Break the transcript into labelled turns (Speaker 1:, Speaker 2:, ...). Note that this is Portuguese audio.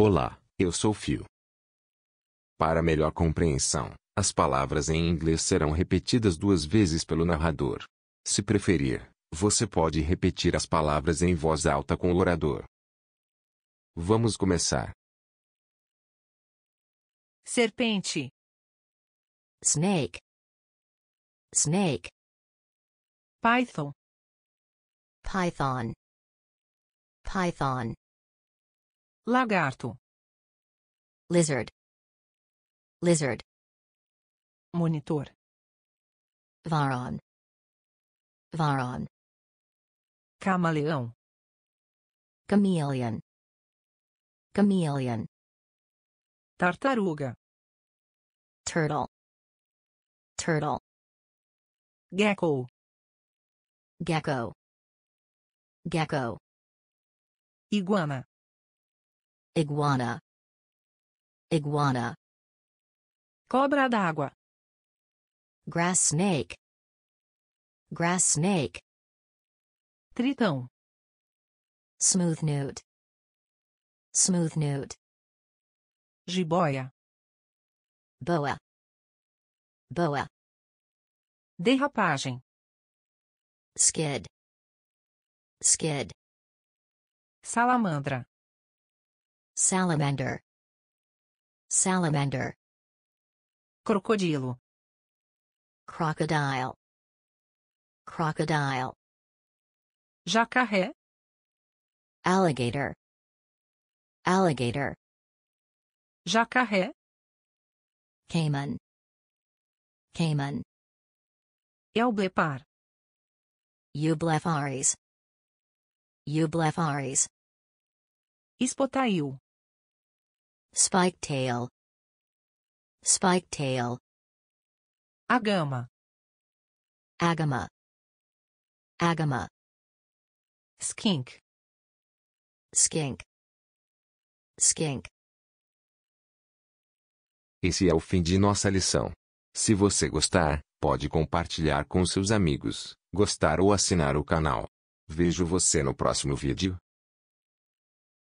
Speaker 1: Olá, eu sou fio. Para melhor compreensão, as palavras em inglês serão repetidas duas vezes pelo narrador. Se preferir, você pode repetir as palavras em voz alta com o orador. Vamos começar.
Speaker 2: Serpente. Snake. Snake. Python. Python. Python. Lagarto. Lizard. Lizard. Monitor. Varon. Varon. Camaleão. Chameleon. Chameleon. Tartaruga. Turtle. Turtle. Gecko. Gecko. Gecko. Iguana. Iguana. Iguana. Cobra d'água. Grass snake. Grass snake. Tritão. Smooth newt, Smooth newt, Jiboia. Boa. Boa. Derrapagem. Skid. Skid. Salamandra salamander salamander crocodilo crocodile crocodile jacaré alligator alligator jacaré caiman caiman eublepar eublefares eublefares espotail Spike tail. Spike tail. Agama. Agama. Agama. Skink. Skink. Skink.
Speaker 1: Esse é o fim de nossa lição. Se você gostar, pode compartilhar com seus amigos, gostar ou assinar o canal. Vejo você no próximo vídeo.